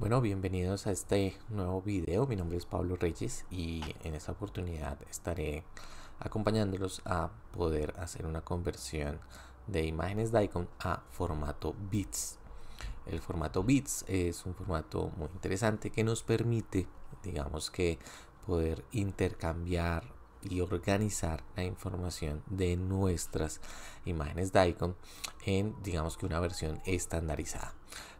Bueno, bienvenidos a este nuevo video. Mi nombre es Pablo Reyes y en esta oportunidad estaré acompañándolos a poder hacer una conversión de imágenes DICOM a formato bits. El formato bits es un formato muy interesante que nos permite, digamos que, poder intercambiar y organizar la información de nuestras imágenes DICOM en, digamos que, una versión estandarizada.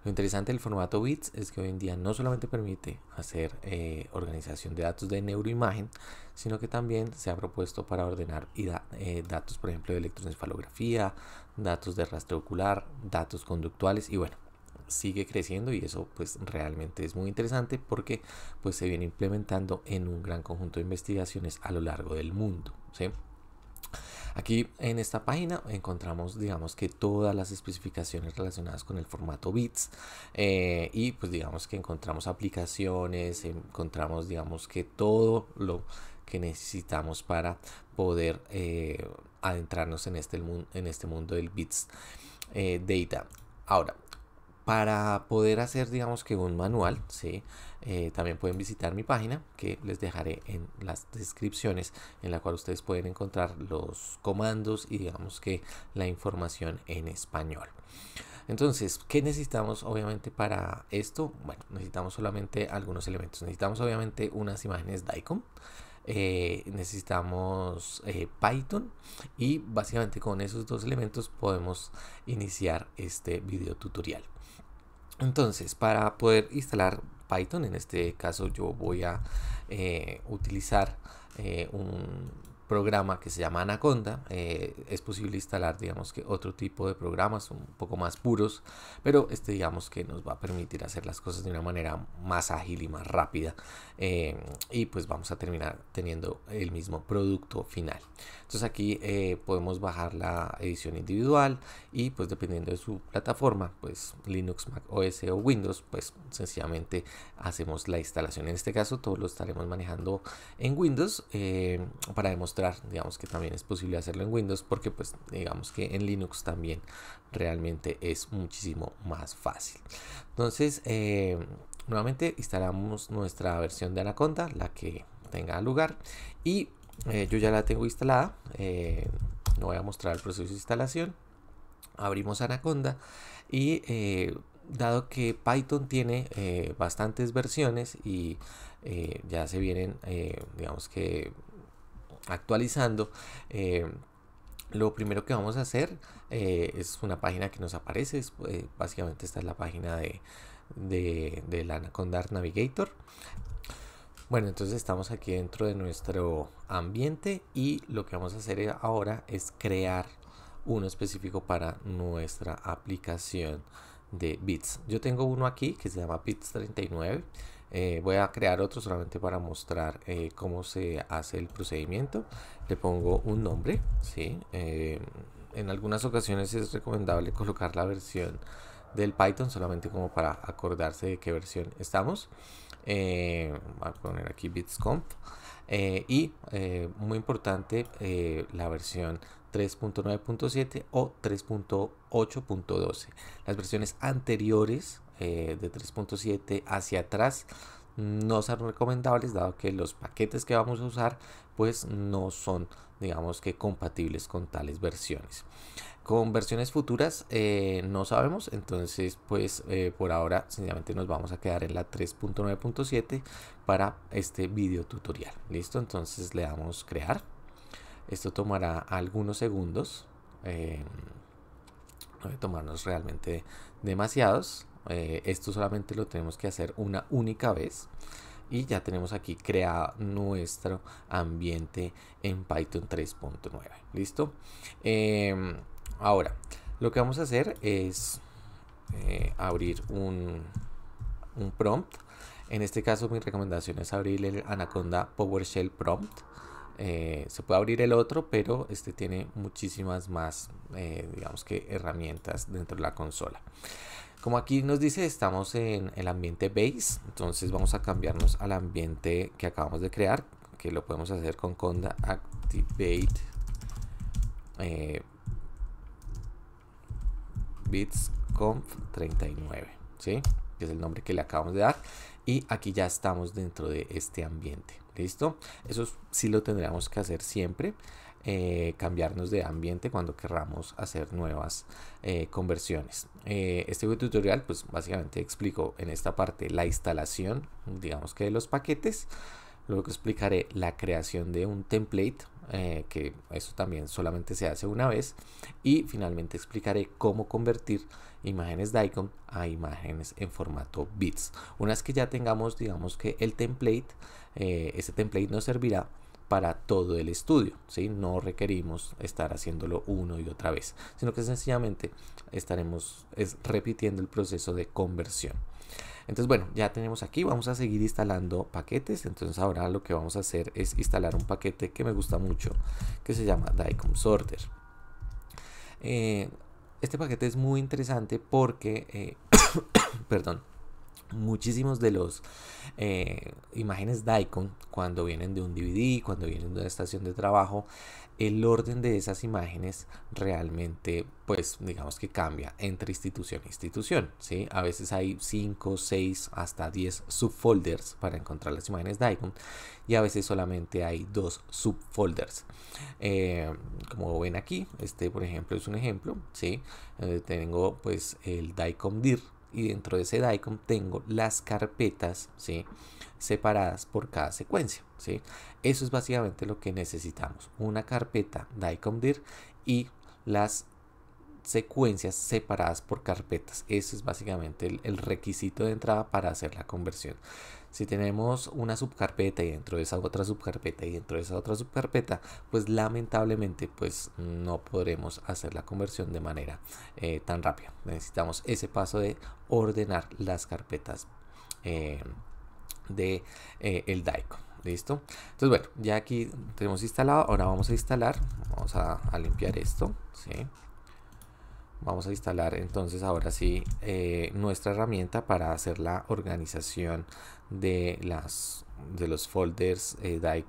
Lo interesante del formato bits es que hoy en día no solamente permite hacer eh, organización de datos de neuroimagen, sino que también se ha propuesto para ordenar eh, datos, por ejemplo, de electroencefalografía, datos de rastreo ocular, datos conductuales y bueno, sigue creciendo y eso pues realmente es muy interesante porque pues se viene implementando en un gran conjunto de investigaciones a lo largo del mundo, Aquí en esta página encontramos, digamos que todas las especificaciones relacionadas con el formato bits eh, y pues digamos que encontramos aplicaciones, encontramos digamos que todo lo que necesitamos para poder eh, adentrarnos en este, en este mundo del bits eh, data. Ahora, para poder hacer, digamos que un manual, eh, también pueden visitar mi página que les dejaré en las descripciones, en la cual ustedes pueden encontrar los comandos y digamos que la información en español. Entonces, ¿qué necesitamos obviamente para esto? Bueno, necesitamos solamente algunos elementos. Necesitamos obviamente unas imágenes DICOM. Eh, necesitamos eh, Python y básicamente con esos dos elementos podemos iniciar este video tutorial. Entonces, para poder instalar Python, en este caso yo voy a eh, utilizar eh, un programa que se llama Anaconda. Eh, es posible instalar, digamos que otro tipo de programas un poco más puros, pero este, digamos que nos va a permitir hacer las cosas de una manera más ágil y más rápida. Eh, y pues vamos a terminar teniendo el mismo producto final. Entonces aquí eh, podemos bajar la edición individual y pues dependiendo de su plataforma, pues Linux, Mac OS o Windows, pues sencillamente hacemos la instalación. En este caso todo lo estaremos manejando en Windows eh, para demostrar, digamos que también es posible hacerlo en Windows porque pues digamos que en Linux también realmente es muchísimo más fácil. Entonces, Nuevamente instalamos nuestra versión de Anaconda, la que tenga lugar. Y eh, yo ya la tengo instalada. no eh, voy a mostrar el proceso de instalación. Abrimos Anaconda y eh, dado que Python tiene bastantes versiones y ya se vienen, digamos que actualizando, lo primero que vamos a hacer es una página que nos aparece, básicamente esta es la página de de, la Anaconda Navigator. Bueno, entonces estamos aquí dentro de nuestro ambiente y lo que vamos a hacer ahora es crear uno específico para nuestra aplicación de bits. Yo tengo uno aquí que se llama bits 39. Eh, voy a crear otro solamente para mostrar eh, cómo se hace el procedimiento. Le pongo un nombre, ¿sí? Eh, en algunas ocasiones es recomendable colocar la versión del Python, solamente como para acordarse de qué versión estamos. Eh, voy a poner aquí bitsconf. Eh, y eh, muy importante la versión 3.9.7 o 3.8.12. Las versiones anteriores de 3.7 hacia atrás no son recomendables dado que los paquetes que vamos a usar pues no son digamos que compatibles con tales versiones con versiones futuras eh, no sabemos, entonces pues eh, por ahora sencillamente nos vamos a quedar en la 3.9.7 para este video tutorial. Listo, entonces le damos crear. Esto tomará algunos segundos, em, no debe tomarnos realmente demasiados. Eh, esto solamente lo tenemos que hacer una única vez y ya tenemos aquí creado nuestro ambiente en Python 3.9. ¿Listo? Em, Ahora, lo que vamos a hacer es eh, abrir un, prompt. En este caso mi recomendación es abrir el Anaconda PowerShell prompt. Eh, se puede abrir el otro, pero este tiene muchísimas más, eh, digamos que herramientas dentro de la consola. Como aquí nos dice, estamos en el ambiente base, entonces vamos a cambiarnos al ambiente que acabamos de crear, que lo podemos hacer con conda activate bitsconf39, ¿sí? que es el nombre que le acabamos de dar. Y aquí ya estamos dentro de este ambiente. ¿Listo? Eso sí lo tendríamos que hacer siempre. Eh, cambiarnos de ambiente cuando querramos hacer nuevas eh, conversiones. Eh, este tutorial pues básicamente explico en esta parte la instalación digamos que de los paquetes. Luego explicaré la creación de un template eh, que eso también solamente se hace una vez. Y finalmente explicaré cómo convertir imágenes icon a imágenes en formato bits. Una vez que ya tengamos, digamos que el template, eh, ese template nos servirá para todo el estudio, ¿sí? No requerimos estar haciéndolo uno y otra vez, sino que sencillamente estaremos repitiendo el proceso de conversión. Entonces, bueno, ya tenemos aquí, vamos a seguir instalando paquetes. Entonces ahora lo que vamos a hacer es instalar un paquete que me gusta mucho, que se llama DICOM Sorter. Eh, este paquete es muy interesante porque, eh, perdón, muchísimos de los eh, imágenes Daikon cuando vienen de un DVD, cuando vienen de una estación de trabajo, el orden de esas imágenes realmente, pues digamos que cambia entre institución e institución, ¿sí? A veces hay 5, 6, hasta 10 subfolders para encontrar las imágenes DICOM y a veces solamente hay dos subfolders. Eh, como ven aquí, este por ejemplo es un ejemplo, ¿sí? tengo pues el DICOM DIR, y dentro de ese DICOM tengo las carpetas ¿sí? separadas por cada secuencia. ¿sí? Eso es básicamente lo que necesitamos, una carpeta DICOM DIR y las secuencias separadas por carpetas. Eso es básicamente el, requisito de entrada para hacer la conversión. Si tenemos una subcarpeta y dentro de esa otra subcarpeta y dentro de esa otra subcarpeta, pues lamentablemente pues no podremos hacer la conversión de manera eh, tan rápida. Necesitamos ese paso de ordenar las carpetas eh, de eh, el Daico. ¿Listo? Entonces, bueno, ya aquí tenemos instalado. Ahora vamos a instalar. Vamos a, a limpiar esto. ¿sí? vamos a instalar entonces ahora sí eh, nuestra herramienta para hacer la organización de las de los folders eh, de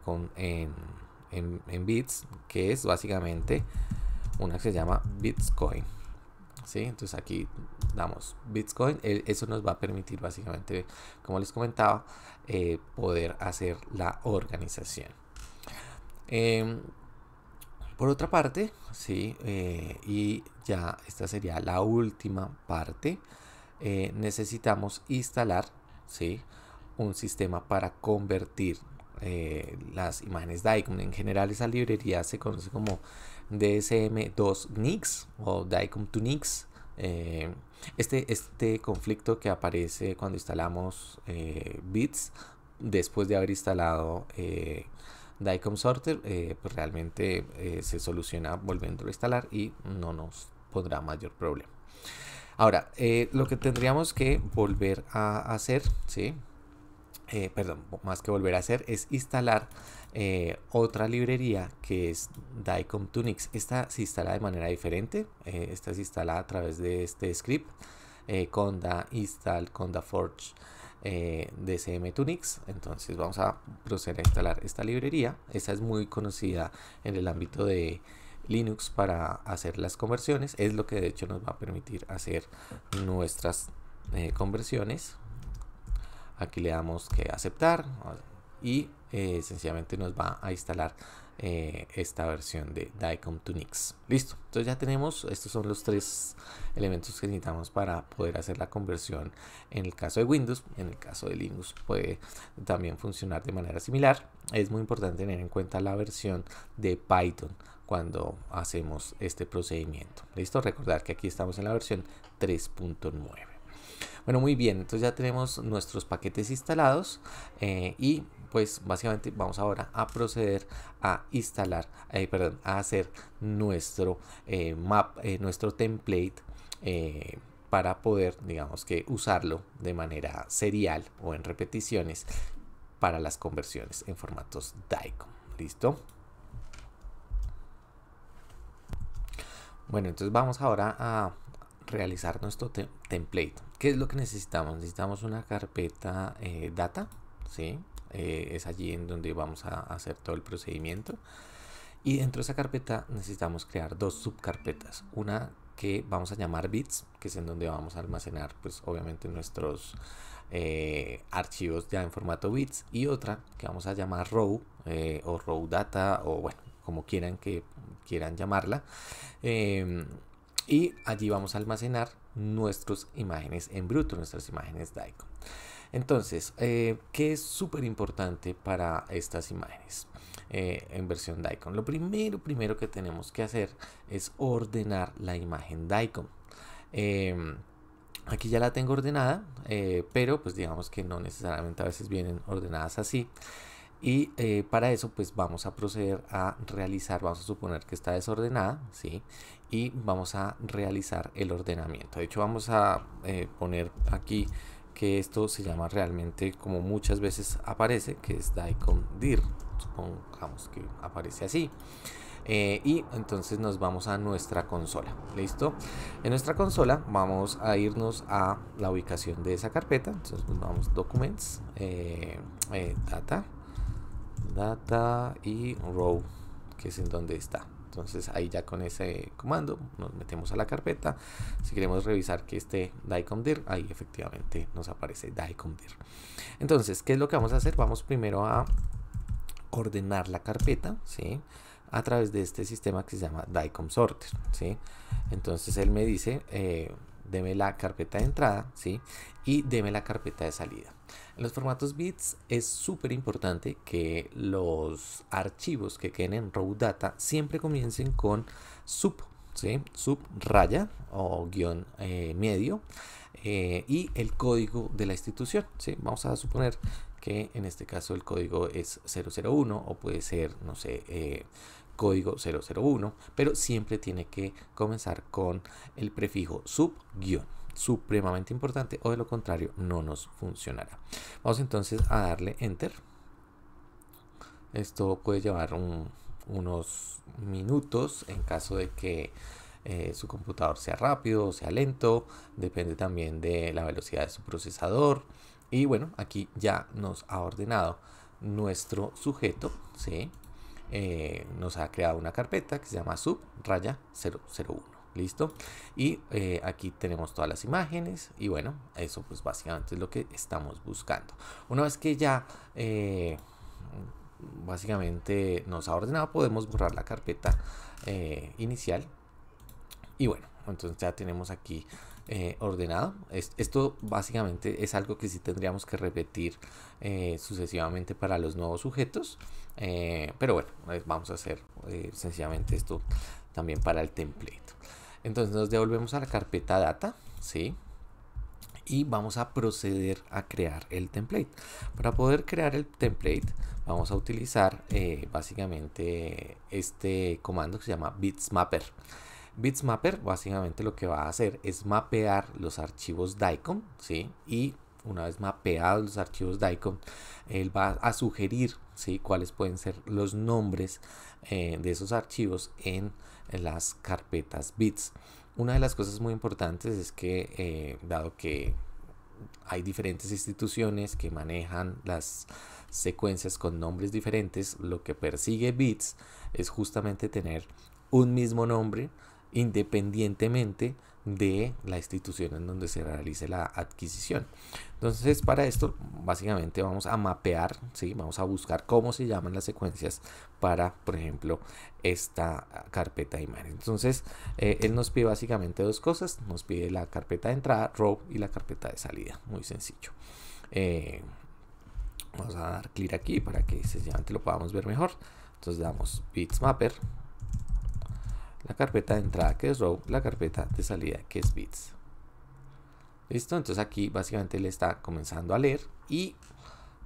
en, bits que es básicamente una que se llama bitcoin ¿sí? entonces aquí damos bitcoin e, eso nos va a permitir básicamente como les comentaba eh, poder hacer la organización em, por otra parte, sí, eh, y ya esta sería la última parte, eh, necesitamos instalar, sí, un sistema para convertir eh, las imágenes DICOM. En general esa librería se conoce como DSM2NIX o DICOM to NIX. este, este conflicto que aparece cuando instalamos bits después de haber instalado DICOM Sorter eh, pues realmente eh, se soluciona volviéndolo a instalar y no nos pondrá mayor problema. Ahora, eh, lo que tendríamos que volver a hacer, ¿sí? perdón, más que volver a hacer, es instalar otra librería que es DICOM Tunix. Esta se instala de manera diferente, esta se instala a través de este script, conda install, conda forge eh, DCM Tunix. Entonces vamos a proceder a instalar esta librería. Esta es muy conocida en el ámbito de Linux para hacer las conversiones. Es lo que de hecho nos va a permitir hacer nuestras eh, conversiones. Aquí le damos que aceptar y eh, sencillamente nos va a instalar eh, esta versión de DICOM to Nix. Listo, entonces ya tenemos, estos son los tres elementos que necesitamos para poder hacer la conversión en el caso de Windows, en el caso de Linux puede también funcionar de manera similar. Es muy importante tener en cuenta la versión de Python cuando hacemos este procedimiento. Listo, recordar que aquí estamos en la versión 3.9. Bueno, muy bien, entonces ya tenemos nuestros paquetes instalados eh, y pues básicamente vamos ahora a proceder a instalar, eh, perdón, a hacer nuestro eh, map, eh, nuestro template para poder, digamos que usarlo de manera serial o en repeticiones para las conversiones en formatos DICOM. ¿Listo? Bueno, entonces vamos ahora a realizar nuestro template. ¿Qué es lo que necesitamos? Necesitamos una carpeta data, ¿sí? Eh, es allí en donde vamos a hacer todo el procedimiento. Y dentro de esa carpeta necesitamos crear dos subcarpetas. Una que vamos a llamar bits, que es en donde vamos a almacenar, pues obviamente nuestros eh, archivos ya en formato bits. Y otra que vamos a llamar row eh, o row data o bueno, como quieran que quieran llamarla. Em, y allí vamos a almacenar nuestras imágenes en bruto, nuestras imágenes daikon entonces, eh, ¿qué es súper importante para estas imágenes eh, en versión DICOM? Lo primero, primero que tenemos que hacer es ordenar la imagen DICOM. Em, aquí ya la tengo ordenada, eh, pero pues digamos que no necesariamente a veces vienen ordenadas así. Y para eso pues vamos a proceder a realizar, vamos a suponer que está desordenada, ¿sí? Y vamos a realizar el ordenamiento. De hecho vamos a poner aquí que esto se llama realmente como muchas veces aparece, que es DICOM DIR, supongamos que aparece así. Eh, y entonces nos vamos a nuestra consola, ¿listo? En nuestra consola vamos a irnos a la ubicación de esa carpeta, entonces nos vamos Documents, eh, eh, Data, Data y Row, que es en donde está, entonces ahí ya con ese comando nos metemos a la carpeta. Si queremos revisar que esté DICOMDIR, ahí efectivamente nos aparece DICOMDIR. Entonces, ¿qué es lo que vamos a hacer? Vamos primero a ordenar la carpeta, ¿sí? A través de este sistema que se llama DICOMSORTER, ¿sí? Entonces él me dice... Eh, deme la carpeta de entrada, ¿sí? Y deme la carpeta de salida. En los formatos bits es súper importante que los archivos que queden en raw data siempre comiencen con sub, ¿sí? Sub raya o guión eh, medio eh, y el código de la institución, ¿sí? Vamos a suponer que en este caso el código es 001 o puede ser, no sé, eh, código 001, pero siempre tiene que comenzar con el prefijo sub guión supremamente importante o de lo contrario no nos funcionará. Vamos entonces a darle enter. Esto puede llevar unos minutos en caso de que eh, su computador sea rápido o sea lento. Depende también de la velocidad de su procesador. Y bueno, aquí ya nos ha ordenado nuestro sujeto. ¿sí? Eh, nos ha creado una carpeta que se llama sub raya 001. ¿Listo? Y eh, aquí tenemos todas las imágenes y bueno, eso pues básicamente es lo que estamos buscando. Una vez que ya eh, básicamente nos ha ordenado, podemos borrar la carpeta inicial. Y bueno, entonces ya tenemos aquí eh, ordenado esto básicamente es algo que sí tendríamos que repetir eh, sucesivamente para los nuevos sujetos. Eh, pero bueno, vamos a hacer sencillamente esto también para el template. Entonces nos devolvemos a la carpeta data, ¿sí? Y vamos a proceder a crear el template. Para poder crear el template vamos a utilizar básicamente este comando que se llama mapper Bitsmapper básicamente lo que va a hacer es mapear los archivos DICOM, ¿sí? Y una vez mapeados los archivos DICOM, él va a sugerir ¿sí? cuáles pueden ser los nombres eh, de esos archivos en, las carpetas bits. Una de las cosas muy importantes es que, eh, dado que hay diferentes instituciones que manejan las secuencias con nombres diferentes, lo que persigue bits es justamente tener un mismo nombre independientemente de la institución en donde se realice la adquisición. Entonces, para esto, básicamente vamos a mapear, ¿sí? vamos a buscar cómo se llaman las secuencias para, por ejemplo, esta carpeta de imagen. Entonces, eh, él nos pide básicamente dos cosas. Nos pide la carpeta de entrada, row, y la carpeta de salida. Muy sencillo. Eh, vamos a dar clic aquí para que sencillamente lo podamos ver mejor. Entonces damos bits mapper la carpeta de entrada que es row, la carpeta de salida que es bits. ¿Listo? Entonces aquí básicamente le está comenzando a leer y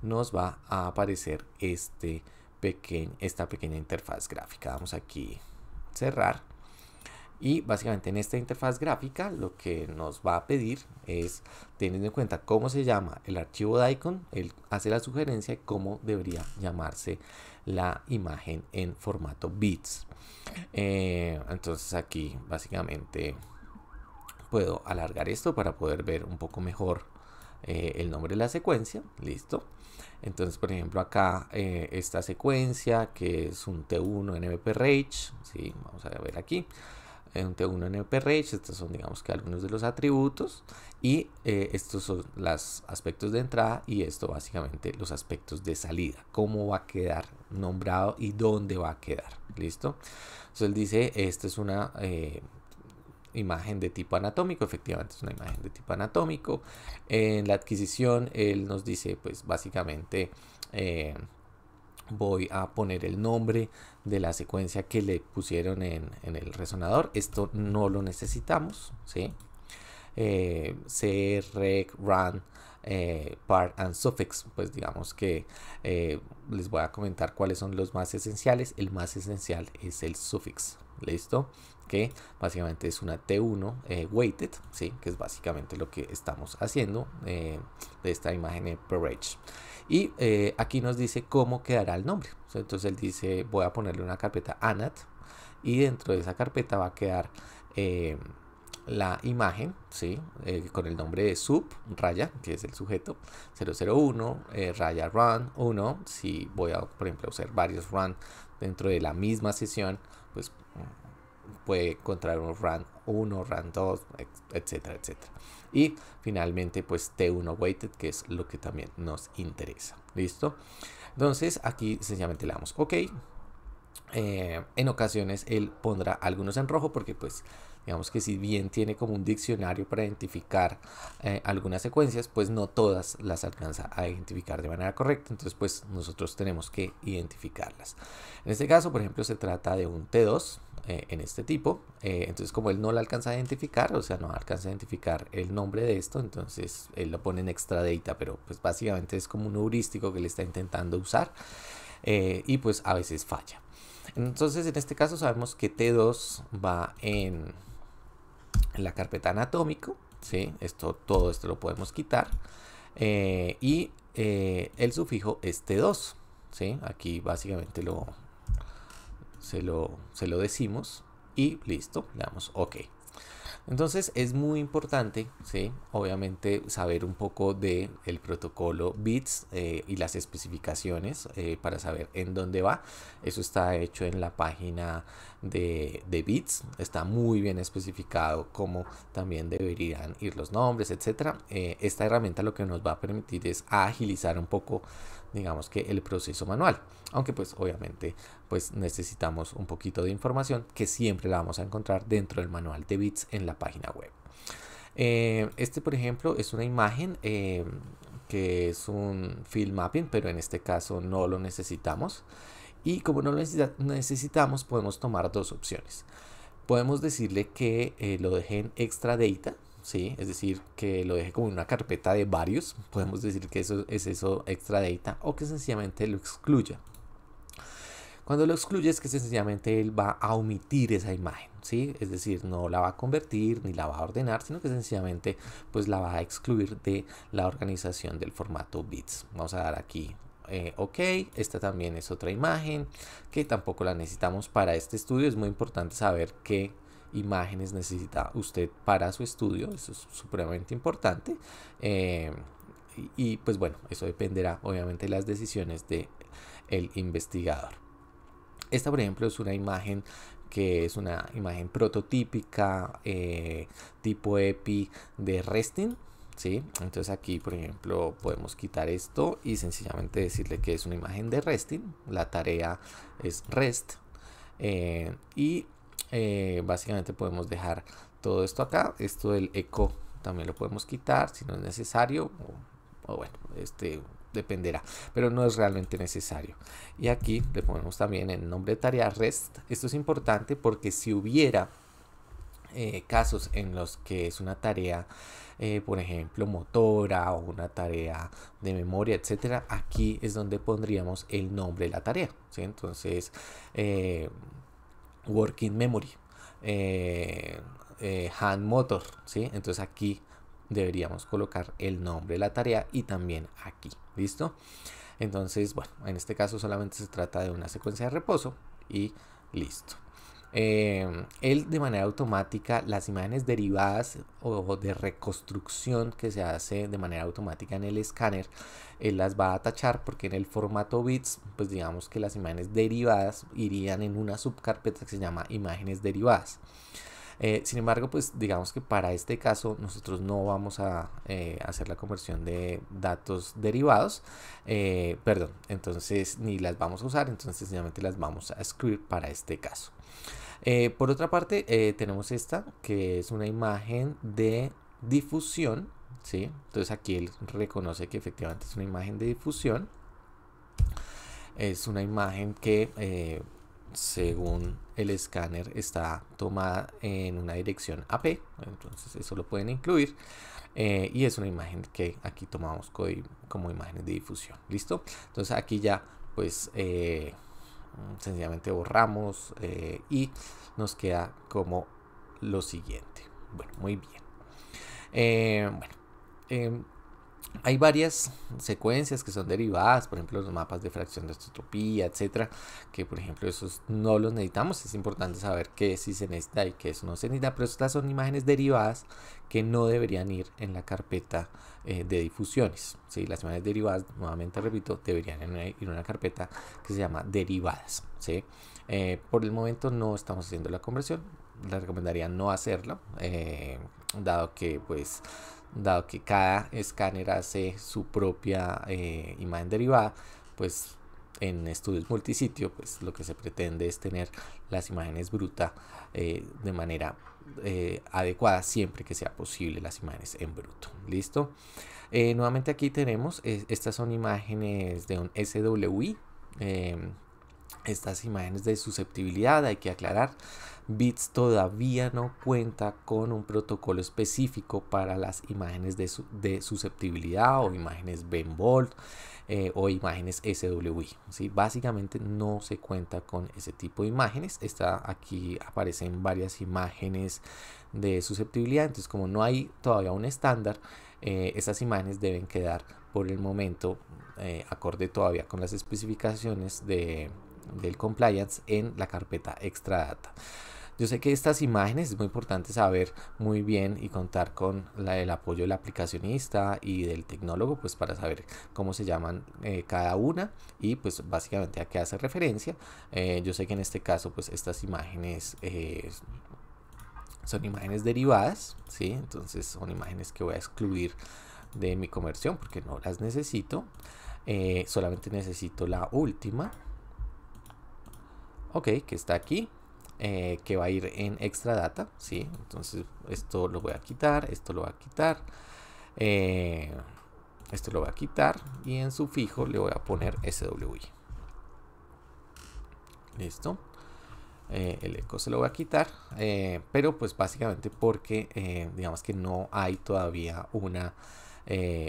nos va a aparecer este pequeño, esta pequeña interfaz gráfica. Vamos aquí cerrar. Y básicamente en esta interfaz gráfica lo que nos va a pedir es, teniendo en cuenta cómo se llama el archivo de icon, él hace la sugerencia cómo debería llamarse la imagen en formato bits. Eh, entonces aquí básicamente puedo alargar esto para poder ver un poco mejor eh, el nombre de la secuencia. Listo. Entonces, por ejemplo, acá eh, esta secuencia que es un T1 nvp Rage. Vamos a ver aquí. T1 en EPRH estos son digamos que algunos de los atributos y eh, estos son los aspectos de entrada y esto básicamente los aspectos de salida, cómo va a quedar nombrado y dónde va a quedar, ¿listo? Entonces él dice, esta es una... Eh, imagen de tipo anatómico, efectivamente es una imagen de tipo anatómico. En la adquisición, él nos dice, pues básicamente, eh, voy a poner el nombre de la secuencia que le pusieron en, el resonador. Esto no lo necesitamos, ¿sí? Eh, C, rec, run, eh, part and suffix, pues digamos que eh, les voy a comentar cuáles son los más esenciales. El más esencial es el suffix, ¿listo? Que básicamente es una T1 weighted, ¿sí? Que es básicamente lo que estamos haciendo de esta imagen de perage y eh, aquí nos dice cómo quedará el nombre. Entonces él dice, voy a ponerle una carpeta ANAT y dentro de esa carpeta va a quedar eh, la imagen, eh, con el nombre de sub, raya, que es el sujeto, 001, raya run 1. Si voy a, por ejemplo, hacer varios run dentro de la misma sesión, pues mm, puede encontrar un run 1, run 2, etcétera, etcétera. Y finalmente, pues T1 weighted, que es lo que también nos interesa. ¿Listo? Entonces aquí sencillamente le damos OK. Eh, en ocasiones él pondrá algunos en rojo porque pues digamos que si bien tiene como un diccionario para identificar eh, algunas secuencias pues no todas las alcanza a identificar de manera correcta entonces pues nosotros tenemos que identificarlas en este caso por ejemplo se trata de un T2 eh, en este tipo. Eh, entonces, como él no la alcanza a identificar, o sea, no alcanza a identificar el nombre de esto, entonces él lo pone en extra data, pero pues básicamente es como un heurístico que le está intentando usar eh, y pues a veces falla. Entonces, en este caso sabemos que T2 va en, la carpeta anatómico, ¿sí? Esto, todo esto lo podemos quitar. y el sufijo es T2, ¿sí? Aquí básicamente lo, se lo, se lo decimos y listo, le damos OK. Entonces es muy importante, ¿sí? obviamente, saber un poco del el protocolo BITS eh, y las especificaciones eh, para saber en dónde va. Eso está hecho en la página de, BITS. Está muy bien especificado cómo también deberían ir los nombres, etc. Eh, esta herramienta lo que nos va a permitir es agilizar un poco digamos que el proceso manual. Aunque pues obviamente pues necesitamos un poquito de información que siempre la vamos a encontrar dentro del manual de bits en la página web. Eh, este por ejemplo es una imagen eh, que es un field mapping, pero en este caso no lo necesitamos. Y como no lo necesitamos podemos tomar dos opciones. Podemos decirle que eh, lo dejen extra data, es decir, que lo deje como en una carpeta de varios, podemos decir que eso es eso extra data o que sencillamente lo excluya. Cuando lo excluye es que sencillamente él va a omitir esa imagen, ¿sí? Es decir, no la va a convertir ni la va a ordenar, sino que sencillamente pues la va a excluir de la organización del formato bits. Vamos a dar aquí eh, ok, esta también es otra imagen que tampoco la necesitamos para este estudio. Es muy importante saber que imágenes necesita usted para su estudio, eso es supremamente importante. Eh, y, pues bueno, eso dependerá obviamente de las decisiones del el investigador. Esta, por ejemplo, es una imagen que es una imagen prototípica eh, tipo EPI de Resting. ¿sí? Entonces aquí, por ejemplo, podemos quitar esto y sencillamente decirle que es una imagen de Resting. La tarea es REST. Eh, y eh, básicamente podemos dejar todo esto acá. Esto del eco también lo podemos quitar si no es necesario. O, bueno, este dependerá, pero no es realmente necesario. Y aquí le ponemos también el nombre de tarea REST. Esto es importante porque si hubiera eh, casos en los que es una tarea, eh, por ejemplo, motora o una tarea de memoria, etcétera, aquí es donde pondríamos el nombre de la tarea. Entonces, Working Memory, eh, eh, Hand Motor, ¿sí? Entonces aquí deberíamos colocar el nombre de la tarea y también aquí, ¿listo? Entonces, bueno, en este caso solamente se trata de una secuencia de reposo y listo. Em, él de manera automática, las imágenes derivadas o de reconstrucción que se hace de manera automática en el escáner, él las va a tachar porque en el formato bits, pues digamos que las imágenes derivadas irían en una subcarpeta que se llama imágenes derivadas. Eh, sin embargo, pues digamos que para este caso nosotros no vamos a eh, hacer la conversión de datos derivados, eh, perdón, entonces ni las vamos a usar, entonces sencillamente las vamos a escribir para este caso. Eh, por otra parte, eh, tenemos esta, que es una imagen de difusión, ¿sí? Entonces aquí él reconoce que efectivamente es una imagen de difusión. Es una imagen que, eh, según el escáner, está tomada en una dirección AP, entonces eso lo pueden incluir. y es una imagen que aquí tomamos como imágenes de difusión, ¿listo? Entonces aquí ya, pues... Mm, sencillamente borramos eh, y nos queda como lo siguiente. Bueno, muy bien. Eh, bueno, em, hay varias secuencias que son derivadas, por ejemplo, los mapas de fracción de estotopía, etcétera, que por ejemplo esos no los necesitamos, es importante saber qué si se necesita y qué eso no se necesita, pero estas son imágenes derivadas que no deberían ir en la carpeta eh, de difusiones. ¿sí? Las imágenes derivadas, nuevamente repito, deberían ir en una carpeta que se llama derivadas. ¿sí? Eh, por el momento no estamos haciendo la conversión. Les recomendaría no hacerlo, eh, dado que pues dado que cada escáner hace su propia imagen derivada, pues en estudios multisitio, pues lo que se pretende es tener las imágenes bruta de manera eh, adecuada siempre que sea posible las imágenes en bruto. ¿Listo? Eh, nuevamente aquí tenemos, estas son imágenes de un SWI. Em, estas imágenes de susceptibilidad hay que aclarar. Bits todavía no cuenta con un protocolo específico para las imágenes de, susceptibilidad o imágenes bembold eh, o imágenes SWI. Básicamente no se cuenta con ese tipo de imágenes. Está, aquí aparecen varias imágenes de susceptibilidad. Entonces como no hay todavía un estándar, eh, esas imágenes deben quedar por el momento eh, acorde todavía con las especificaciones del compliance en la carpeta extra data yo sé que estas imágenes es muy importante saber muy bien y contar con el apoyo del aplicacionista y del tecnólogo, pues para saber cómo se llaman eh, cada una y pues básicamente a qué hace referencia. Eh, yo sé que en este caso pues estas imágenes... Eh, son imágenes derivadas, ¿sí? Entonces son imágenes que voy a excluir de mi conversión porque no las necesito. solamente necesito la última ok que está aquí eh, que va a ir en extra data, ¿sí? Entonces esto lo voy a quitar, esto lo voy a quitar, eh, esto lo voy a quitar y en su fijo le voy a poner SWI. Listo. Eh, el eco se lo voy a quitar, pero pues básicamente porque digamos que no hay todavía una...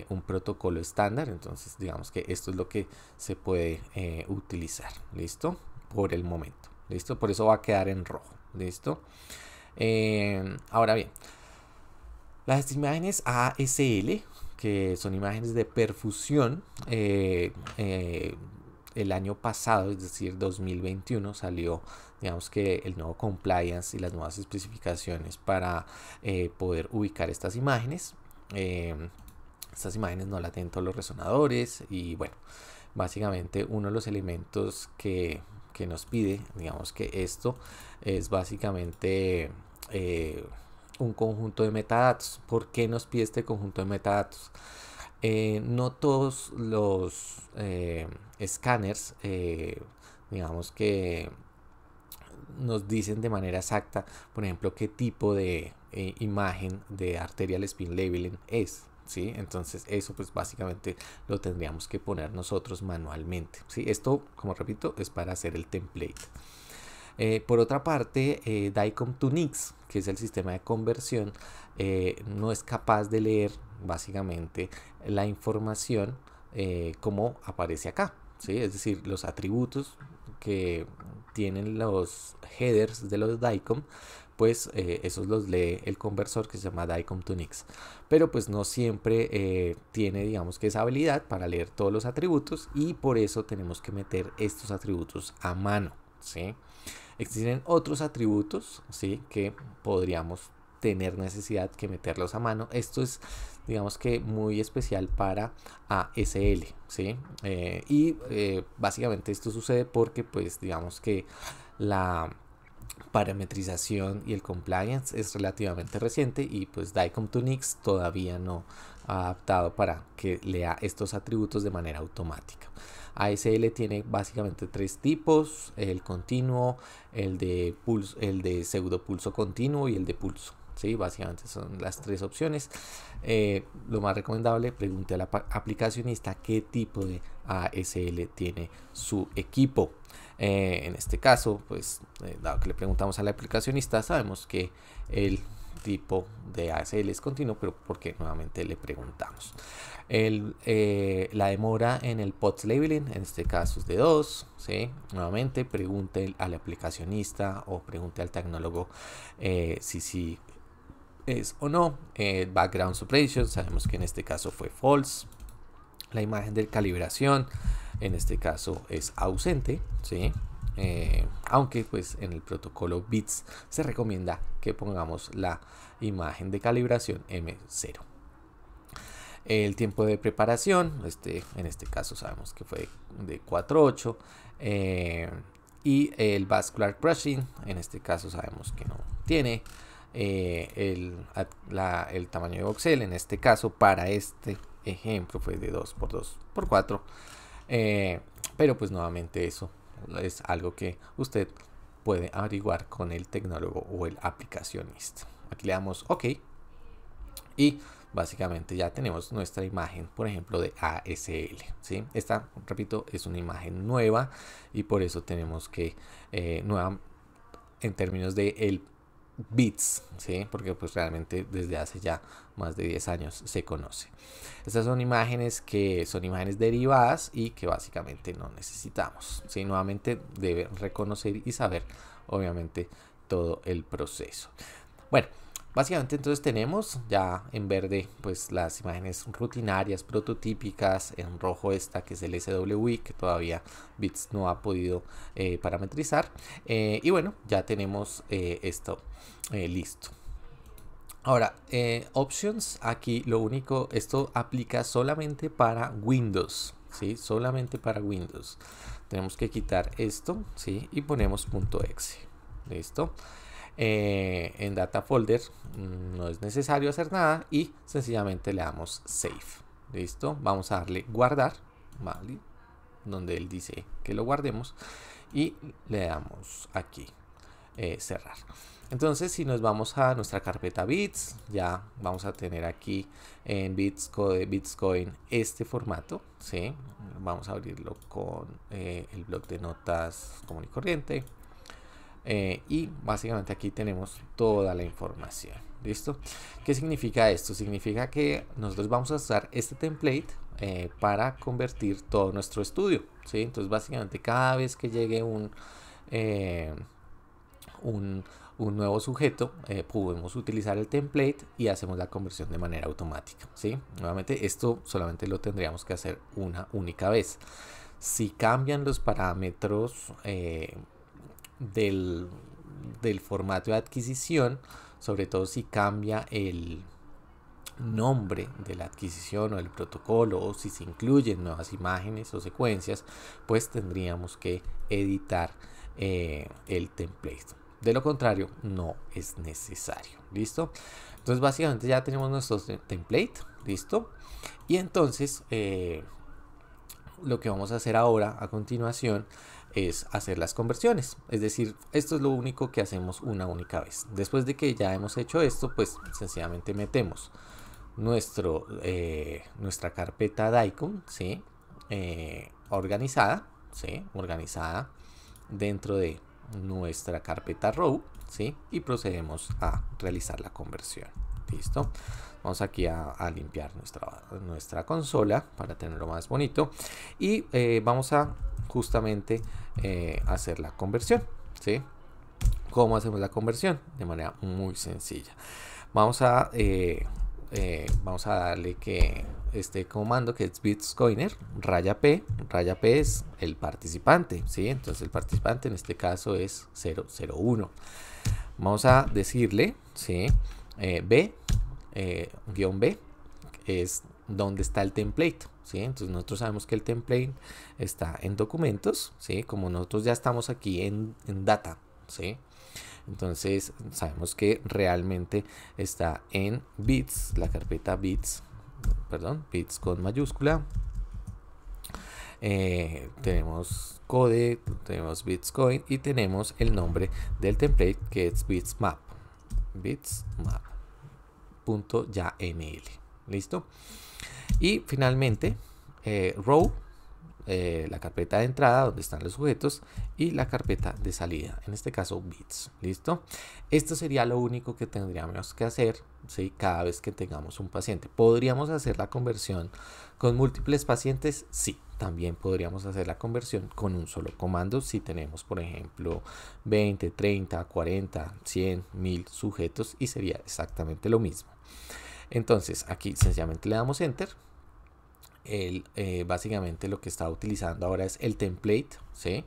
un protocolo estándar entonces digamos que esto es lo que se puede utilizar listo por el momento ¿Listo? Por eso va a quedar en rojo. ¿Listo? Eh, ahora bien, las imágenes ASL, que son imágenes de perfusión, eh, eh, el año pasado, es decir, 2021, salió, digamos que el nuevo compliance y las nuevas especificaciones para poder ubicar estas imágenes. estas imágenes no la tienen todos los resonadores y bueno, básicamente uno de los elementos que que nos pide, digamos que esto es básicamente eh, un conjunto de metadatos. ¿Por qué nos pide este conjunto de metadatos? Eh, no todos los escáneres, eh, digamos que nos dicen de manera exacta, por ejemplo, qué tipo de imagen de arterial spin labeling es. Entonces eso pues básicamente lo tendríamos que poner nosotros manualmente, ¿sí? Esto, como repito, es para hacer el template. Eh, por otra parte, eh, DICOM to Nix, que es el sistema de conversión, eh, no es capaz de leer básicamente la información como aparece acá, ¿sí? Es decir, los atributos que tienen los headers de los DICOM pues eh, esos los lee el conversor que se llama DICOM2NIX. Pero pues no siempre eh, tiene, digamos que esa habilidad para leer todos los atributos y por eso tenemos que meter estos atributos a mano, ¿sí? Existen otros atributos, ¿sí? Que podríamos tener necesidad que meterlos a mano. Esto es, digamos que muy especial para ASL, ¿sí? Eh, y básicamente esto sucede porque, pues, digamos que la parametrización y el compliance es relativamente reciente y pues Dicom2Nix todavía no ha adaptado para que lea estos atributos de manera automática. ASL tiene básicamente tres tipos, el continuo, el de, pulso, el de pseudo pulso continuo y el de pulso. ¿sí? Básicamente son las tres opciones. Eh, lo más recomendable, pregunte a la aplicacionista qué tipo de ASL tiene su equipo. Eh, en este caso, pues, eh, dado que le preguntamos al aplicacionista, sabemos que el tipo de ASL es continuo, pero porque nuevamente le preguntamos. Eh, la demora en el POTS labeling, en este caso es de 2, ¿sí? nuevamente pregunte al aplicacionista o pregunte al tecnólogo si, si es o no. background suppression, sabemos que en este caso fue false. La imagen de calibración, en este caso es ausente, eh, aunque pues en el protocolo BITS se recomienda que pongamos la imagen de calibración M0. El tiempo de preparación, este, en este caso sabemos que fue de 4.8. Eh, y el vascular crushing, en este caso sabemos que no tiene. Eh, el, tamaño de voxel, en este caso para este ejemplo fue de 2 x 2 por 4 eh, pero pues nuevamente eso es algo que usted puede averiguar con el tecnólogo o el aplicacionista. Aquí le damos OK y básicamente ya tenemos nuestra imagen, por ejemplo, de ASL. ¿sí? Esta, repito, es una imagen nueva y por eso tenemos que, eh, nueva, en términos de el bits, ¿sí? porque pues realmente desde hace ya más de 10 años se conoce. Estas son imágenes que son imágenes derivadas y que básicamente no necesitamos. si Nuevamente deben reconocer y saber obviamente todo el proceso. Bueno, Básicamente entonces tenemos ya en verde pues las imágenes rutinarias, prototípicas, en rojo esta que es el SWI que todavía Bits no ha podido eh, parametrizar eh, y bueno ya tenemos eh, esto listo. Ahora, options, aquí lo único, esto aplica solamente para Windows, ¿sí? Solamente para Windows. Tenemos que quitar esto, ¿sí? Y ponemos .exe, ¿listo? Eh, en data folder mm, no es necesario hacer nada y sencillamente le damos save listo vamos a darle guardar donde él dice que lo guardemos y le damos aquí eh, cerrar entonces si nos vamos a nuestra carpeta bits ya vamos a tener aquí en code bitcoin este formato ¿sí? vamos a abrirlo con eh, el bloc de notas común y corriente eh, y básicamente aquí tenemos toda la información. ¿Listo? ¿Qué significa esto? Significa que nosotros vamos a usar este template eh, para convertir todo nuestro estudio. ¿sí? Entonces básicamente cada vez que llegue un, eh, un, nuevo sujeto, podemos utilizar el template y hacemos la conversión de manera automática. ¿sí? Nuevamente esto solamente lo tendríamos que hacer una única vez si cambian los parámetros, del, formato de adquisición, sobre todo si cambia el nombre de la adquisición o el protocolo o si se incluyen nuevas imágenes o secuencias pues tendríamos que editar eh, el template de lo contrario no es necesario listo entonces básicamente ya tenemos nuestro template listo y entonces eh, lo que vamos a hacer ahora a continuación es hacer las conversiones. Es decir, esto es lo único que hacemos una única vez. Después de que ya hemos hecho esto, pues sencillamente metemos nuestro, eh, nuestra carpeta daikon ¿sí? Eh, organizada, ¿sí? Organizada dentro de nuestra carpeta row, ¿sí? Y procedemos a realizar la conversión. Listo. Vamos aquí a, limpiar nuestra, nuestra consola para tenerlo más bonito. Y eh, vamos a justamente eh, hacer la conversión. ¿sí? ¿Cómo hacemos la conversión? De manera muy sencilla. Vamos a, eh, eh, vamos a darle que este comando que es bitscoiner raya P, raya P es el participante, ¿sí? Entonces el participante en este caso es 001. Vamos a decirle, ¿sí? B, guión B, es donde está el template, ¿sí? Entonces nosotros sabemos que el template está en documentos, ¿sí? Como nosotros ya estamos aquí en, data, Entonces sabemos que realmente está en bits, la carpeta bits, perdón, bits con mayúscula. Eh, tenemos code, tenemos bitscoin y tenemos el nombre del template que es bitsmap, ¿Listo? Y finalmente, eh, row, eh, la carpeta de entrada donde están los sujetos y la carpeta de salida, en este caso bits, ¿listo? Esto sería lo único que tendríamos que hacer cada vez que tengamos un paciente. ¿Podríamos hacer la conversión con múltiples pacientes? Sí, también podríamos hacer la conversión con un solo comando si tenemos, por ejemplo, 20, 30, 40, 100, 1000 sujetos y sería exactamente lo mismo. Entonces aquí sencillamente le damos enter. Eh, básicamente lo que está utilizando ahora es el template ¿sí?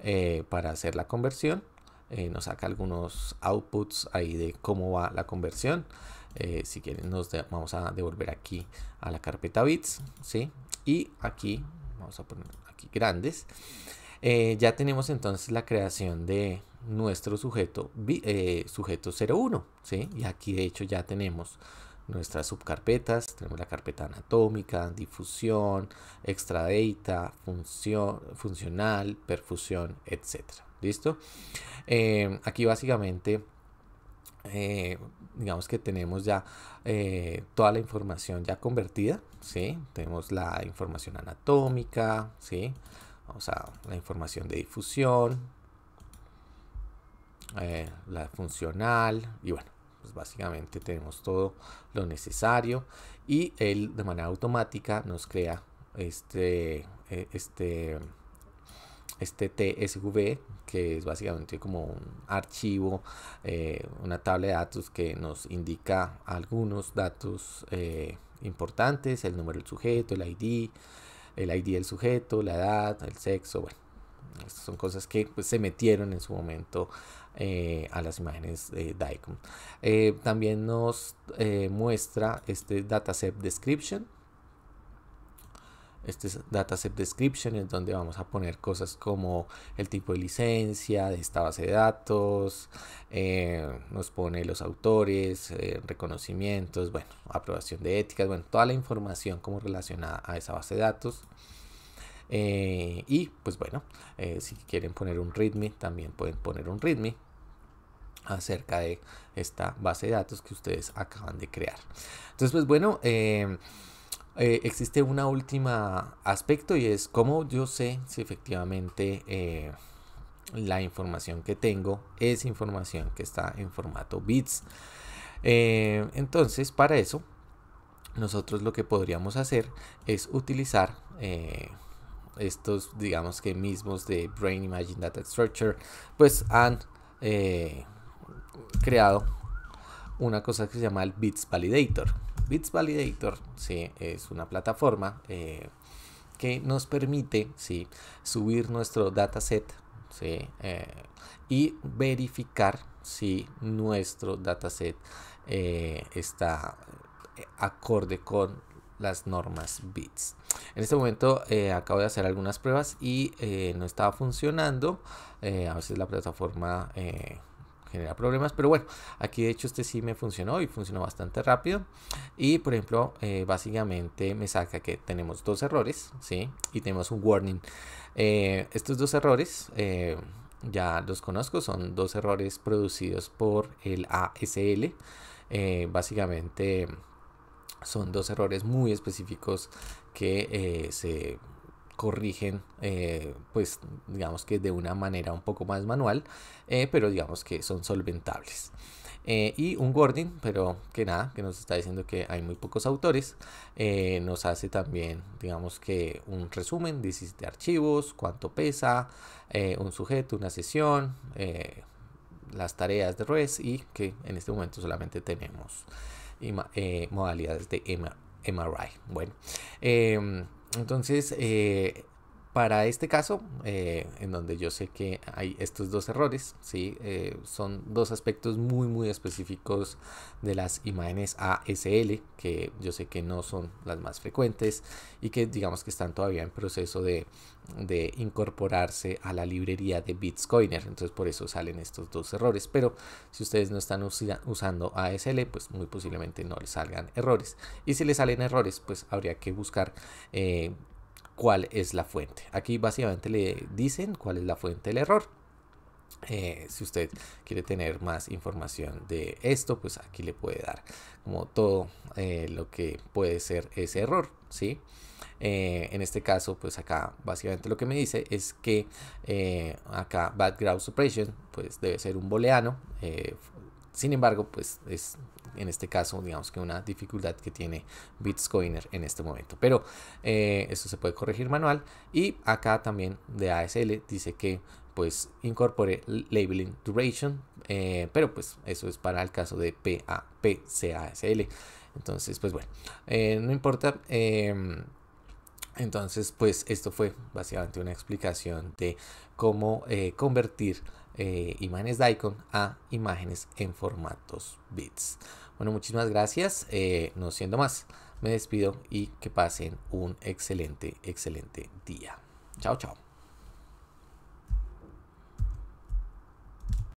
Eh, para hacer la conversión. Eh, nos saca algunos outputs ahí de cómo va la conversión. si quieren nos vamos a devolver aquí a la carpeta bits. ¿sí? Y aquí, vamos a poner aquí grandes. ya tenemos entonces la creación de nuestro sujeto, sujeto 01. ¿sí? Y aquí de hecho ya tenemos nuestras subcarpetas. Tenemos la carpeta anatómica, difusión, extra función, funcional, perfusión, etc. ¿Listo? Eh, aquí básicamente... Eh, digamos que tenemos ya eh, toda la información ya convertida, ¿sí? Tenemos la información anatómica, ¿sí? la información de difusión, la funcional y bueno, pues, básicamente tenemos todo lo necesario y él de manera automática nos crea este e, este este TSV que es básicamente como un archivo eh, una tabla de datos que nos indica algunos datos eh, importantes el número del sujeto el ID el ID del sujeto la edad el sexo bueno estas son cosas que pues, se metieron en su momento eh, a las imágenes de DICOM. Eh, también nos eh, muestra este dataset description. Este dataset description es donde vamos a poner cosas como el tipo de licencia de esta base de datos, nos pone los autores, reconocimientos, aprobación de éticas, toda la información como relacionada a esa base de datos. Eh, y pues bueno, eh, si quieren poner un readme, también pueden poner un readme acerca de esta base de datos que ustedes acaban de crear. Entonces, pues bueno, em, eh, existe una última aspecto y es cómo yo sé si efectivamente la información que tengo es información que está en formato bits. entonces, para eso, nosotros lo que podríamos hacer es utilizar estos digamos que mismos de Brain Imaging Data Structure, pues han eh, creado una cosa que se llama el Bits Validator. Bits Validator es una plataforma eh, que nos permite subir nuestro dataset eh, y verificar si nuestro dataset está acorde con las normas bits. En este momento eh, acabo de hacer algunas pruebas y eh, no estaba funcionando. Eh, a veces la plataforma genera problemas, pero bueno, aquí de hecho este sí me funcionó y funcionó bastante rápido. Y por ejemplo, básicamente me saca que tenemos dos errores, ¿sí? Y tenemos un warning. estos dos errores ya los conozco, son dos errores producidos por el ASL. básicamente son dos errores muy específicos que eh, se corrigen, eh, pues digamos que de una manera un poco más manual, eh, pero digamos que son solventables. y un wording pero que nada, que nos está diciendo que hay muy pocos autores. nos hace también, digamos que un resumen, 17 archivos, cuánto pesa, un sujeto, una sesión, las tareas de res y que en este momento solamente tenemos eh, modalidades de MRI. Bueno, em, entonces eh, para este caso, eh, en donde yo sé que hay estos dos errores, ¿sí? Eh, son dos aspectos muy, muy específicos de las imágenes ASL, que yo sé que no son las más frecuentes y que digamos que están todavía en proceso de, incorporarse a la librería de Bitcoiner. Entonces por eso salen estos dos errores. Pero si ustedes no están usando ASL, pues muy posiblemente no les salgan errores. Y si les salen errores, pues habría que buscar... Eh, cuál es la fuente. Aquí básicamente le dicen cuál es la fuente del error. Eh, si usted quiere tener más información de esto, pues aquí le puede dar como todo eh, lo que puede ser ese error, ¿sí? Eh, en este caso, pues acá básicamente lo que me dice es que acá background suppression, pues debe ser un booleano, sin embargo, pues es en este caso, digamos que una dificultad que tiene Bitcoiner en este momento. Pero eh, esto se puede corregir manual. Y acá también de ASL dice que pues incorpore labeling duration, eh, pero pues eso es para el caso de PAPCASL. Entonces, pues bueno, eh, no importa. Em, entonces, pues esto fue básicamente una explicación de cómo eh, convertir eh, imágenes de icon a imágenes en formatos bits. Bueno, muchísimas gracias. Eh, no siendo más, me despido y que pasen un excelente, excelente día. Chao, chao.